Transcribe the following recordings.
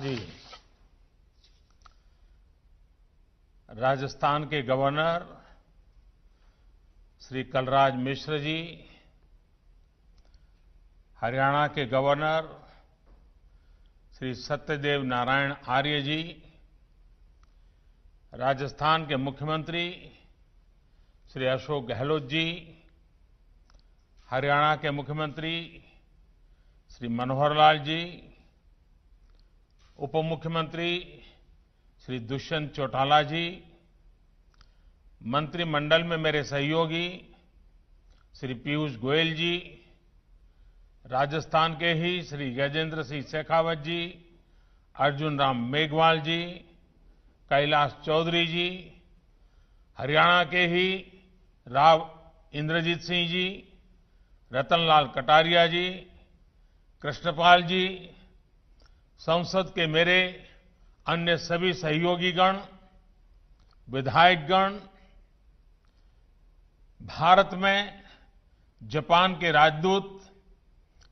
जी राजस्थान के गवर्नर श्री कलराज मिश्र जी हरियाणा के गवर्नर श्री सत्यदेव नारायण आर्य जी राजस्थान के मुख्यमंत्री श्री अशोक गहलोत जी हरियाणा के मुख्यमंत्री श्री मनोहर लाल जी उपमुख्यमंत्री श्री दुष्यंत चौटाला जी मंत्रिमंडल में मेरे सहयोगी श्री पीयूष गोयल जी राजस्थान के ही श्री गजेंद्र सिंह शेखावत जी अर्जुन राम मेघवाल जी कैलाश चौधरी जी हरियाणा के ही राव इंद्रजीत सिंह जी रतनलाल कटारिया जी कृष्णपाल जी संसद के मेरे अन्य सभी सहयोगीगण विधायकगण भारत में जापान के राजदूत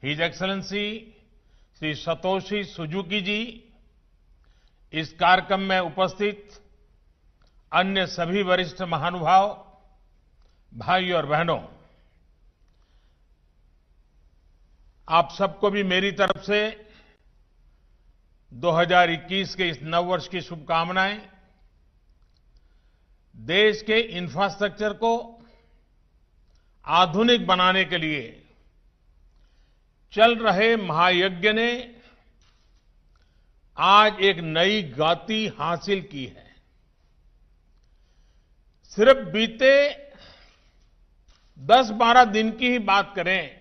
His Excellency Shri Satoshi Suzuki ji इस कार्यक्रम में उपस्थित अन्य सभी वरिष्ठ महानुभाव भाई और बहनों आप सबको भी मेरी तरफ से 2021 के इस नववर्ष की शुभकामनाएं देश के इंफ्रास्ट्रक्चर को आधुनिक बनाने के लिए चल रहे महायज्ञ ने आज एक नई गति हासिल की है सिर्फ बीते 10-12 दिन की ही बात करें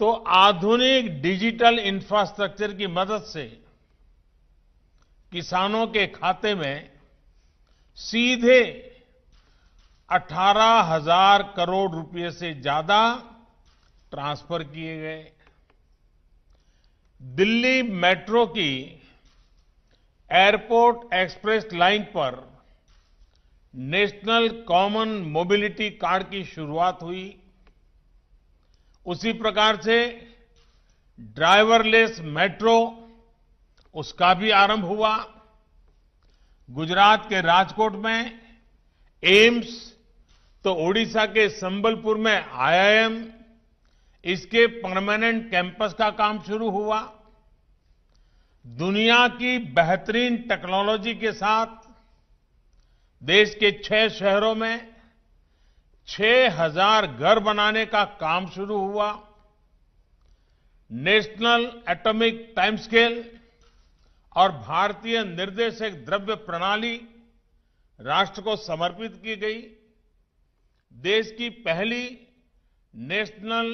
तो आधुनिक डिजिटल इंफ्रास्ट्रक्चर की मदद से किसानों के खाते में सीधे अठारह हजार करोड़ रुपए से ज्यादा ट्रांसफर किए गए दिल्ली मेट्रो की एयरपोर्ट एक्सप्रेस लाइन पर नेशनल कॉमन मोबिलिटी कार्ड की शुरुआत हुई उसी प्रकार से ड्राइवरलेस मेट्रो उसका भी आरंभ हुआ गुजरात के राजकोट में एम्स तो ओडिशा के संबलपुर में आईआईएम इसके परमानेंट कैंपस का काम शुरू हुआ दुनिया की बेहतरीन टेक्नोलॉजी के साथ देश के छह शहरों में छह हजार घर बनाने का काम शुरू हुआ नेशनल एटॉमिक टाइम स्केल और भारतीय निर्देशक द्रव्य प्रणाली राष्ट्र को समर्पित की गई देश की पहली नेशनल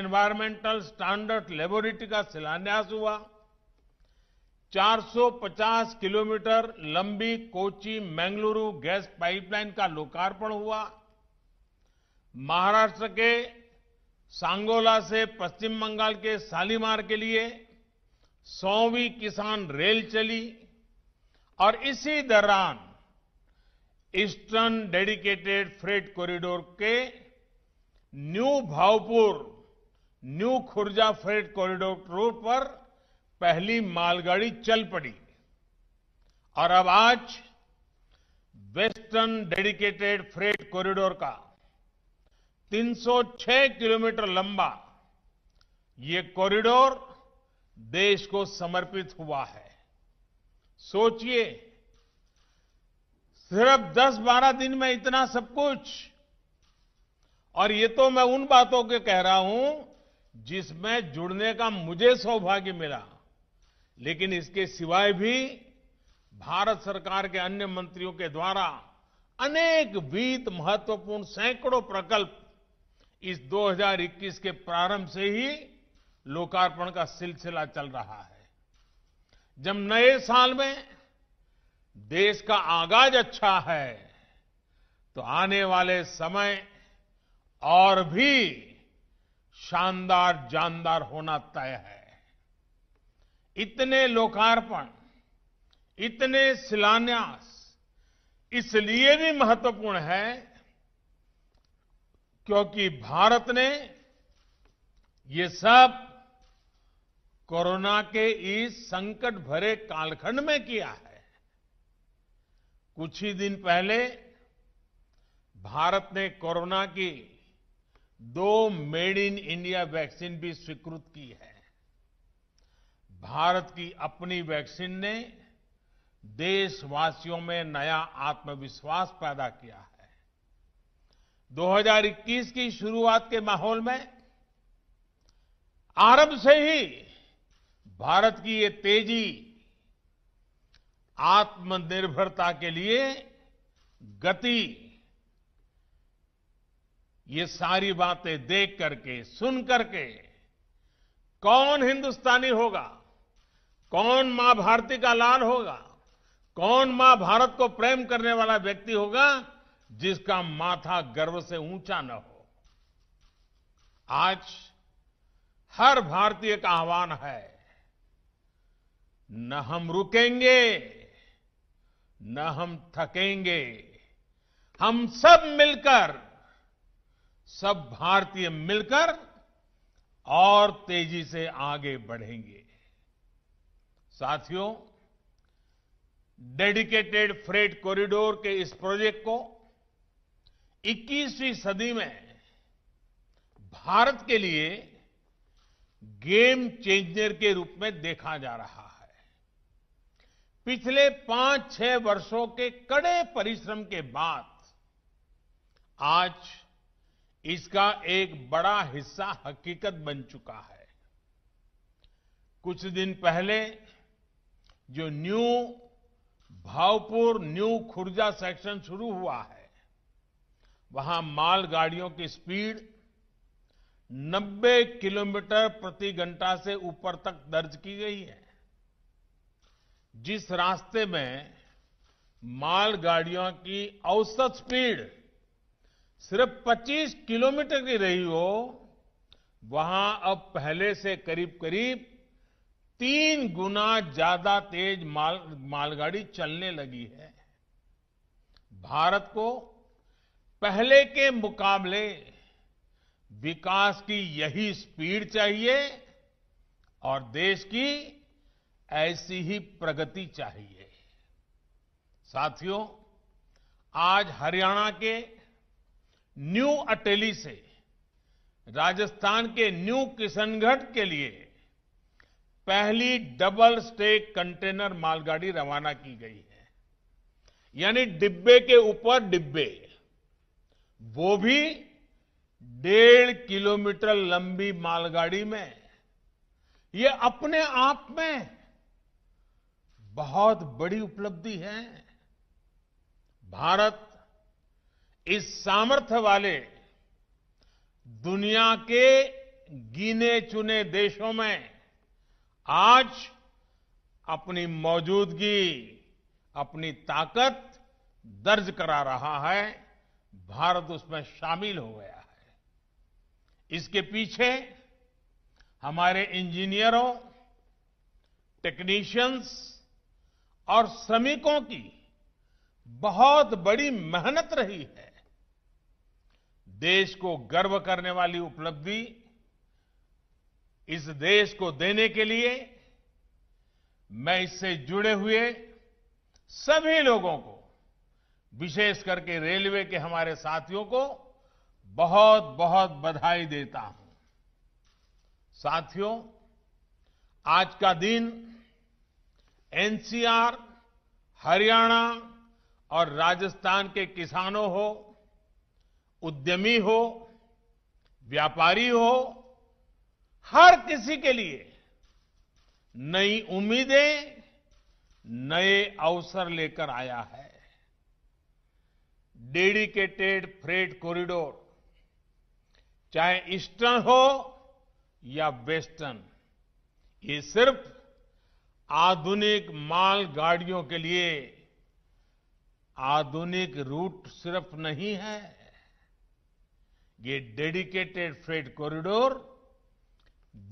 एनवायरमेंटल स्टैंडर्ड लेबोरेटरी का शिलान्यास हुआ 450 किलोमीटर लंबी कोची मैंगलुरु गैस पाइपलाइन का लोकार्पण हुआ महाराष्ट्र के सांगोला से पश्चिम बंगाल के सालीमार के लिए सौवीं किसान रेल चली और इसी दौरान ईस्टर्न डेडिकेटेड फ्रेट कॉरिडोर के new Bhaupur new Khurja freight corridor road पर पहली मालगाड़ी चल पड़ी और अब आज वेस्टर्न डेडिकेटेड फ्रेट कॉरिडोर का 306 किलोमीटर लंबा ये कॉरिडोर देश को समर्पित हुआ है सोचिए सिर्फ 10-12 दिन में इतना सब कुछ और ये तो मैं उन बातों के कह रहा हूं जिसमें जुड़ने का मुझे सौभाग्य मिला लेकिन इसके सिवाय भी भारत सरकार के अन्य मंत्रियों के द्वारा अनेक वीत महत्वपूर्ण सैकड़ों प्रकल्प इस 2021 के प्रारंभ से ही लोकार्पण का सिलसिला चल रहा है जब नए साल में देश का आगाज अच्छा है तो आने वाले समय और भी शानदार जानदार होना तय है इतने लोकार्पण इतने शिलान्यास इसलिए भी महत्वपूर्ण है क्योंकि भारत ने ये सब कोरोना के इस संकट भरे कालखंड में किया है कुछ ही दिन पहले भारत ने कोरोना की दो मेड इन इंडिया वैक्सीन भी स्वीकृत की है भारत की अपनी वैक्सीन ने देशवासियों में नया आत्मविश्वास पैदा किया है 2021 की शुरुआत के माहौल में आरंभ से ही भारत की ये तेजी आत्मनिर्भरता के लिए गति ये सारी बातें देख करके सुन करके कौन हिंदुस्तानी होगा कौन मां भारती का लाल होगा कौन मां भारत को प्रेम करने वाला व्यक्ति होगा जिसका माथा गर्व से ऊंचा न हो आज हर भारतीय का आह्वान है न हम रुकेंगे न हम थकेंगे हम सब मिलकर सब भारतीय मिलकर और तेजी से आगे बढ़ेंगे साथियों डेडिकेटेड फ्रेट कॉरिडोर के इस प्रोजेक्ट को 21वीं सदी में भारत के लिए गेम चेंजर के रूप में देखा जा रहा है पिछले पांच छह वर्षों के कड़े परिश्रम के बाद आज इसका एक बड़ा हिस्सा हकीकत बन चुका है कुछ दिन पहले जो new Bhaupur new Khurja section शुरू हुआ है वहां मालगाड़ियों की स्पीड 90 किलोमीटर प्रति घंटा से ऊपर तक दर्ज की गई है जिस रास्ते में मालगाड़ियों की औसत स्पीड सिर्फ 25 किलोमीटर की रही हो वहां अब पहले से करीब करीब तीन गुना ज्यादा तेज माल मालगाड़ी चलने लगी है भारत को पहले के मुकाबले विकास की यही स्पीड चाहिए और देश की ऐसी ही प्रगति चाहिए साथियों आज हरियाणा के न्यू अटेली से राजस्थान के न्यू किशनगढ़ के लिए पहली डबल स्टेक कंटेनर मालगाड़ी रवाना की गई है यानी डिब्बे के ऊपर डिब्बे वो भी डेढ़ किलोमीटर लंबी मालगाड़ी में ये अपने आप में बहुत बड़ी उपलब्धि है भारत इस सामर्थ्य वाले दुनिया के गिने चुने देशों में आज अपनी मौजूदगी अपनी ताकत दर्ज करा रहा है भारत उसमें शामिल हो गया है इसके पीछे हमारे इंजीनियरों टेक्नीशियंस और श्रमिकों की बहुत बड़ी मेहनत रही है देश को गर्व करने वाली उपलब्धि इस देश को देने के लिए मैं इससे जुड़े हुए सभी लोगों को विशेष करके रेलवे के हमारे साथियों को बहुत बहुत बधाई देता हूं साथियों आज का दिन एनसीआर हरियाणा और राजस्थान के किसानों हो उद्यमी हो व्यापारी हो हर किसी के लिए नई उम्मीदें नए अवसर लेकर आया है डेडिकेटेड फ्रेट कॉरिडोर चाहे ईस्टर्न हो या वेस्टर्न ये सिर्फ आधुनिक माल गाड़ियों के लिए आधुनिक रूट सिर्फ नहीं है ये डेडिकेटेड फ्रेट कॉरिडोर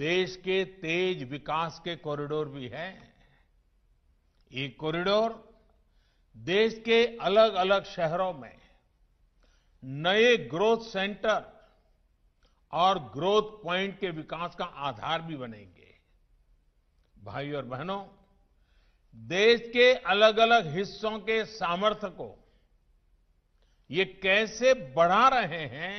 देश के तेज विकास के कॉरिडोर भी हैं ये कॉरिडोर देश के अलग अलग शहरों में नए ग्रोथ सेंटर और ग्रोथ पॉइंट के विकास का आधार भी बनेंगे भाई और बहनों देश के अलग अलग हिस्सों के सामर्थ्य को ये कैसे बढ़ा रहे हैं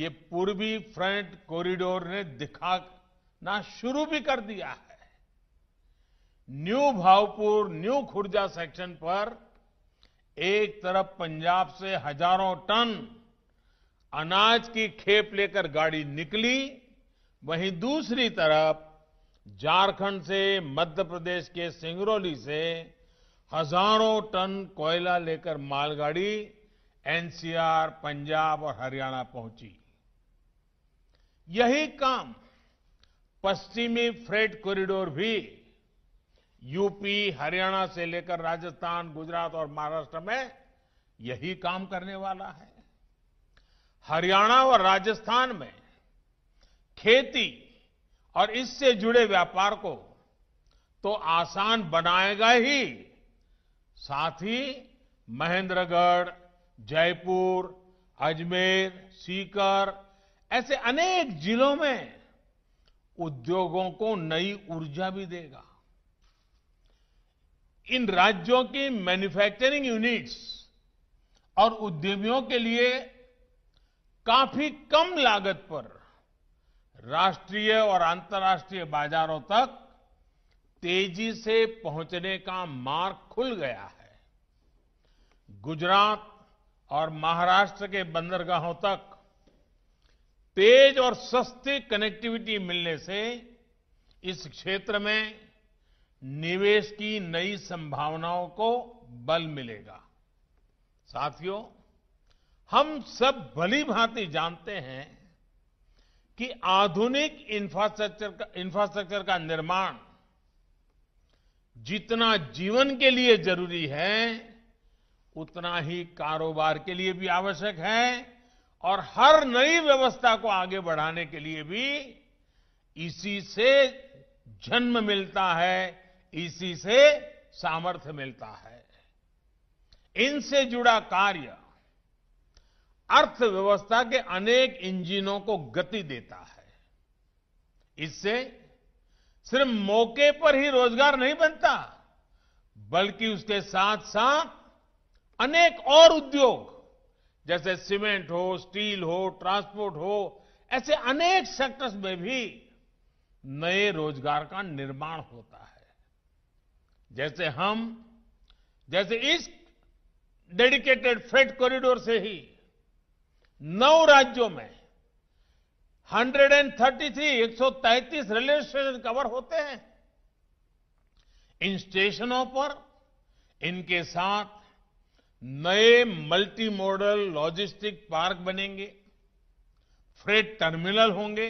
ये पूर्वी फ्रंट कॉरिडोर ने दिखाना शुरू भी कर दिया है new Bhaupur new Khurja section पर एक तरफ पंजाब से हजारों टन अनाज की खेप लेकर गाड़ी निकली वहीं दूसरी तरफ झारखंड से मध्य प्रदेश के सिंगरौली से हजारों टन कोयला लेकर मालगाड़ी एनसीआर पंजाब और हरियाणा पहुंची यही काम पश्चिमी फ्रेट कॉरिडोर भी यूपी हरियाणा से लेकर राजस्थान गुजरात और महाराष्ट्र में यही काम करने वाला है हरियाणा और राजस्थान में खेती और इससे जुड़े व्यापार को तो आसान बनाएगा ही साथ ही महेंद्रगढ़ जयपुर अजमेर सीकर ऐसे अनेक जिलों में उद्योगों को नई ऊर्जा भी देगा इन राज्यों की मैन्युफैक्चरिंग यूनिट्स और उद्यमियों के लिए काफी कम लागत पर राष्ट्रीय और अंतर्राष्ट्रीय बाजारों तक तेजी से पहुंचने का मार्ग खुल गया है गुजरात और महाराष्ट्र के बंदरगाहों तक तेज और सस्ती कनेक्टिविटी मिलने से इस क्षेत्र में निवेश की नई संभावनाओं को बल मिलेगा साथियों हम सब भली भांति जानते हैं कि आधुनिक इंफ्रास्ट्रक्चर का इंफ्रास्ट्रक्चर का निर्माण जितना जीवन के लिए जरूरी है उतना ही कारोबार के लिए भी आवश्यक है और हर नई व्यवस्था को आगे बढ़ाने के लिए भी इसी से जन्म मिलता है इसी से सामर्थ्य मिलता है इनसे जुड़ा कार्य अर्थव्यवस्था के अनेक इंजिनों को गति देता है इससे सिर्फ मौके पर ही रोजगार नहीं बनता बल्कि उसके साथ साथ अनेक और उद्योग जैसे सीमेंट हो स्टील हो ट्रांसपोर्ट हो ऐसे अनेक सेक्टर्स में भी नए रोजगार का निर्माण होता है जैसे हम जैसे इस डेडिकेटेड फ्रेट कॉरिडोर से ही नौ राज्यों में 133 133 रेलवे स्टेशन कवर होते हैं इन स्टेशनों पर इनके साथ नए मल्टी मॉडल लॉजिस्टिक पार्क बनेंगे फ्रेट टर्मिनल होंगे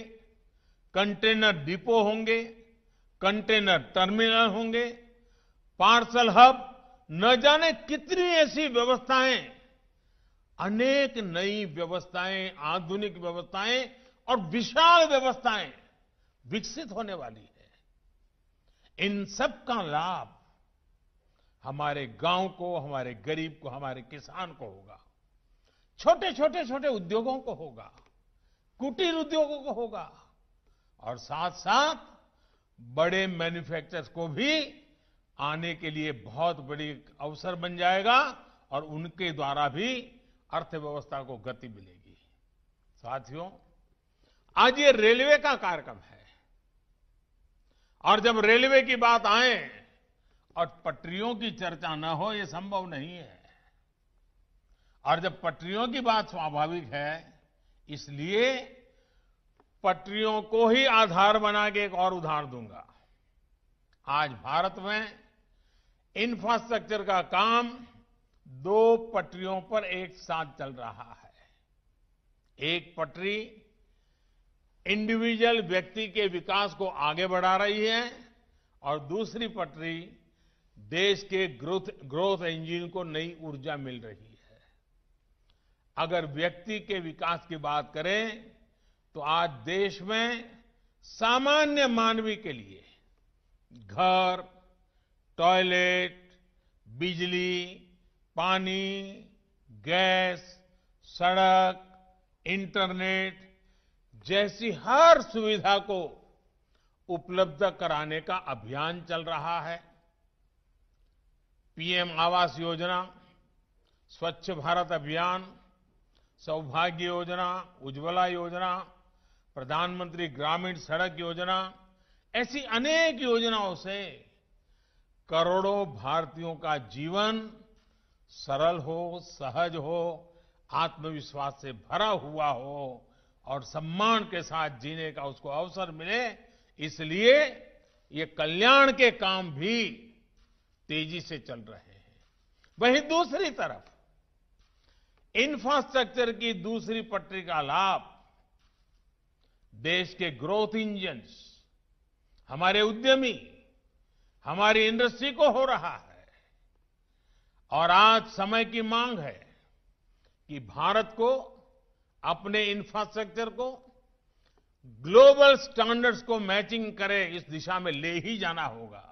कंटेनर डिपो होंगे कंटेनर टर्मिनल होंगे पार्सल हब न जाने कितनी ऐसी व्यवस्थाएं अनेक नई व्यवस्थाएं आधुनिक व्यवस्थाएं और विशाल व्यवस्थाएं विकसित होने वाली है इन सब का लाभ हमारे गांव को हमारे गरीब को हमारे किसान को होगा छोटे छोटे छोटे उद्योगों को होगा कुटीर उद्योगों को होगा और साथ साथ बड़े मैन्युफैक्चर्स को भी आने के लिए बहुत बड़ी अवसर बन जाएगा और उनके द्वारा भी अर्थव्यवस्था को गति मिलेगी साथियों आज ये रेलवे का कार्यक्रम है और जब रेलवे की बात आए और पटरियों की चर्चा न हो ये संभव नहीं है और जब पटरियों की बात स्वाभाविक है इसलिए पटरियों को ही आधार बना के एक और उदाहरण दूंगा आज भारत में इंफ्रास्ट्रक्चर का काम दो पटरियों पर एक साथ चल रहा है एक पटरी इंडिविजुअल व्यक्ति के विकास को आगे बढ़ा रही है और दूसरी पटरी देश के ग्रोथ ग्रोथ इंजन को नई ऊर्जा मिल रही है अगर व्यक्ति के विकास की बात करें तो आज देश में सामान्य मानवी के लिए घर टॉयलेट बिजली पानी गैस सड़क इंटरनेट जैसी हर सुविधा को उपलब्ध कराने का अभियान चल रहा है पीएम आवास योजना स्वच्छ भारत अभियान सौभाग्य योजना उज्ज्वला योजना प्रधानमंत्री ग्रामीण सड़क योजना ऐसी अनेक योजनाओं से करोड़ों भारतीयों का जीवन सरल हो सहज हो आत्मविश्वास से भरा हुआ हो और सम्मान के साथ जीने का उसको अवसर मिले इसलिए ये कल्याण के काम भी तेजी से चल रहे हैं वहीं दूसरी तरफ इंफ्रास्ट्रक्चर की दूसरी पटरी का लाभ देश के ग्रोथ इंजन्स हमारे उद्यमी हमारी इंडस्ट्री को हो रहा है और आज समय की मांग है कि भारत को अपने इंफ्रास्ट्रक्चर को ग्लोबल स्टैंडर्ड्स को मैचिंग करे इस दिशा में ले ही जाना होगा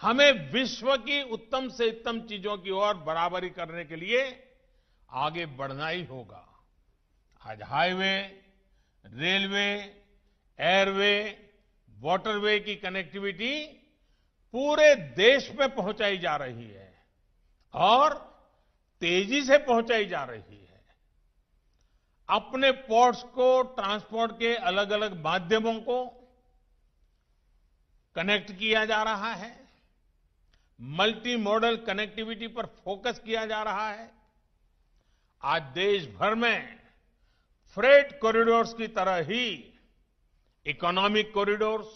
हमें विश्व की उत्तम से उत्तम चीजों की ओर बराबरी करने के लिए आगे बढ़ना ही होगा आज हाईवे रेलवे एयरवे वॉटरवे की कनेक्टिविटी पूरे देश में पहुंचाई जा रही है और तेजी से पहुंचाई जा रही है अपने पोर्ट्स को ट्रांसपोर्ट के अलग अलग माध्यमों को कनेक्ट किया जा रहा है मल्टी मॉडल कनेक्टिविटी पर फोकस किया जा रहा है आज देश भर में फ्रेट कॉरिडोर्स की तरह ही economic corridors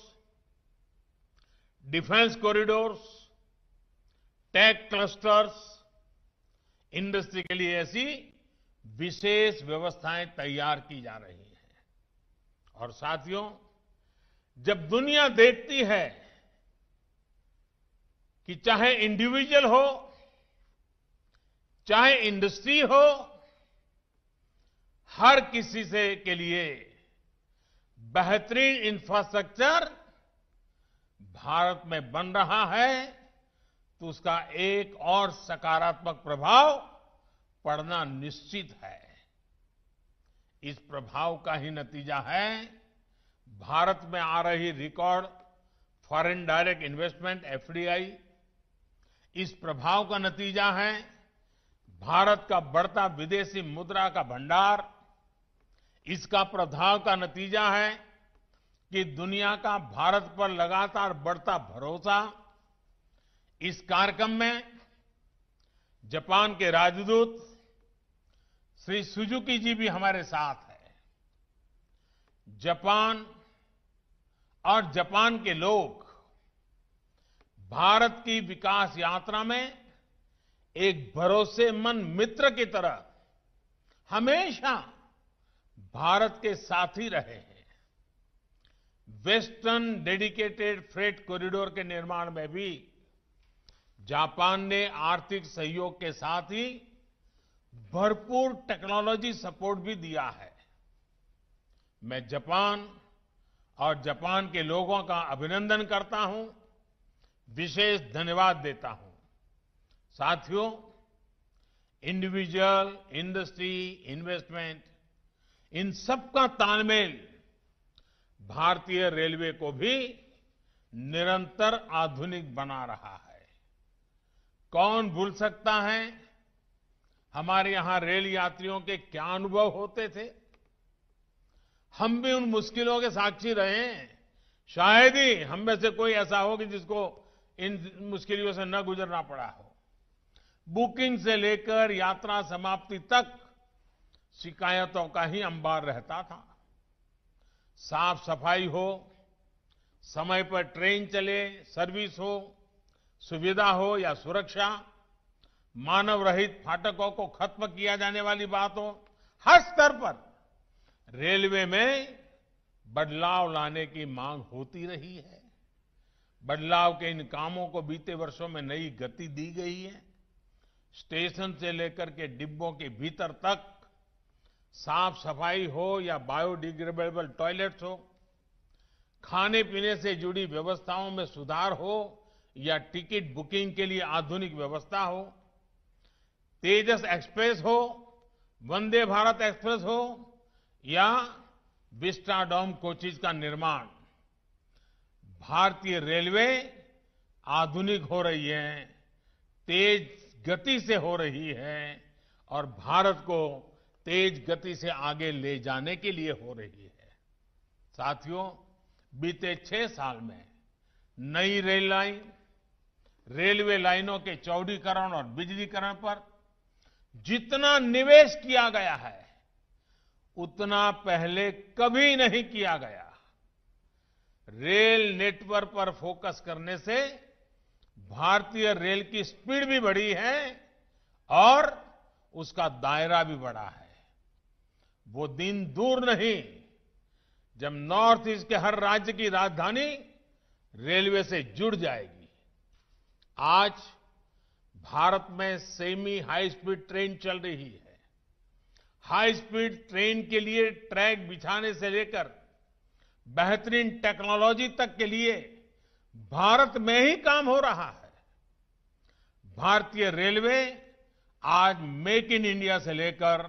defence corridors tech clusters industry के लिए ऐसी विशेष व्यवस्थाएं तैयार की जा रही हैं और साथियों जब दुनिया देखती है कि चाहे इंडिविजुअल हो चाहे इंडस्ट्री हो हर किसी से के लिए बेहतरीन इंफ्रास्ट्रक्चर भारत में बन रहा है तो उसका एक और सकारात्मक प्रभाव पड़ना निश्चित है इस प्रभाव का ही नतीजा है भारत में आ रही record foreign direct investment FDI इस प्रभाव का नतीजा है भारत का बढ़ता विदेशी मुद्रा का भंडार इसका प्रभाव का नतीजा है कि दुनिया का भारत पर लगातार बढ़ता भरोसा इस कार्यक्रम में जापान के राजदूत श्री सुजुकी जी भी हमारे साथ हैं जापान और जापान के लोग भारत की विकास यात्रा में एक भरोसेमंद मित्र की तरह हमेशा भारत के साथी रहे हैं वेस्टर्न डेडिकेटेड फ्रेट कॉरिडोर के निर्माण में भी जापान ने आर्थिक सहयोग के साथ ही भरपूर टेक्नोलॉजी सपोर्ट भी दिया है मैं जापान और जापान के लोगों का अभिनंदन करता हूं विशेष धन्यवाद देता हूं साथियों इंडिविजुअल इंडस्ट्री इन्वेस्टमेंट इन सबका तालमेल भारतीय रेलवे को भी निरंतर आधुनिक बना रहा है कौन भूल सकता है हमारे यहां रेल यात्रियों के क्या अनुभव होते थे हम भी उन मुश्किलों के साक्षी रहे शायद ही हम में से कोई ऐसा हो कि जिसको इन मुश्किलों से न गुजरना पड़ा हो बुकिंग से लेकर यात्रा समाप्ति तक शिकायतों का ही अंबार रहता था साफ सफाई हो समय पर ट्रेन चले सर्विस हो सुविधा हो या सुरक्षा मानव रहित फाटकों को खत्म किया जाने वाली बात हो हर स्तर पर रेलवे में बदलाव लाने की मांग होती रही है बदलाव के इन कामों को बीते वर्षों में नई गति दी गई है स्टेशन से लेकर के डिब्बों के भीतर तक साफ सफाई हो या बायोडिग्रेडेबल टॉयलेट्स हो खाने पीने से जुड़ी व्यवस्थाओं में सुधार हो या टिकट बुकिंग के लिए आधुनिक व्यवस्था हो तेजस एक्सप्रेस हो वंदे भारत एक्सप्रेस हो या विस्टाडोम कोचिज का निर्माण भारतीय रेलवे आधुनिक हो रही है तेज गति से हो रही है और भारत को तेज गति से आगे ले जाने के लिए हो रही है साथियों बीते छह साल में नई रेल लाइन रेलवे लाइनों के चौड़ीकरण और बिजलीकरण पर जितना निवेश किया गया है उतना पहले कभी नहीं किया गया रेल नेटवर्क पर फोकस करने से भारतीय रेल की स्पीड भी बढ़ी है और उसका दायरा भी बढ़ा है वो दिन दूर नहीं जब नॉर्थ ईस्ट के हर राज्य की राजधानी रेलवे से जुड़ जाएगी आज भारत में सेमी हाई स्पीड ट्रेन चल रही है हाई स्पीड ट्रेन के लिए ट्रैक बिछाने से लेकर बेहतरीन टेक्नोलॉजी तक के लिए भारत में ही काम हो रहा है भारतीय रेलवे आज मेक इन इंडिया से लेकर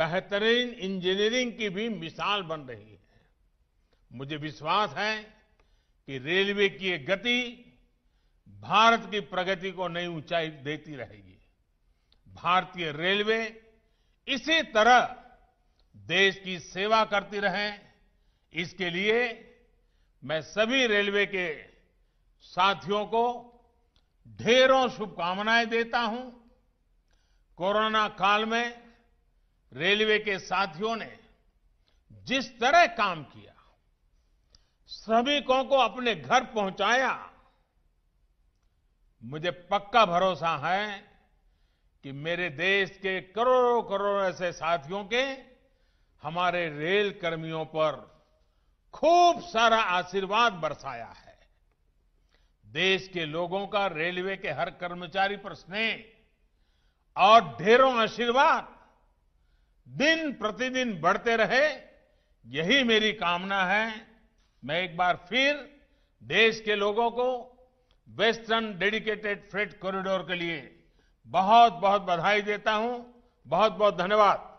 बेहतरीन इंजीनियरिंग की भी मिसाल बन रही है मुझे विश्वास है कि रेलवे की गति भारत की प्रगति को नई ऊंचाई देती रहेगी भारतीय रेलवे इसी तरह देश की सेवा करती रहे इसके लिए मैं सभी रेलवे के साथियों को ढेरों शुभकामनाएं देता हूं कोरोना काल में रेलवे के साथियों ने जिस तरह काम किया श्रमिकों को अपने घर पहुंचाया मुझे पक्का भरोसा है कि मेरे देश के करोड़ों करोड़ों ऐसे साथियों के हमारे रेल कर्मियों पर खूब सारा आशीर्वाद बरसाया है देश के लोगों का रेलवे के हर कर्मचारी पर स्नेह और ढेरों आशीर्वाद दिन प्रतिदिन बढ़ते रहे यही मेरी कामना है मैं एक बार फिर देश के लोगों को वेस्टर्न डेडिकेटेड फ्रेट कॉरिडोर के लिए बहुत बहुत बधाई देता हूं बहुत बहुत धन्यवाद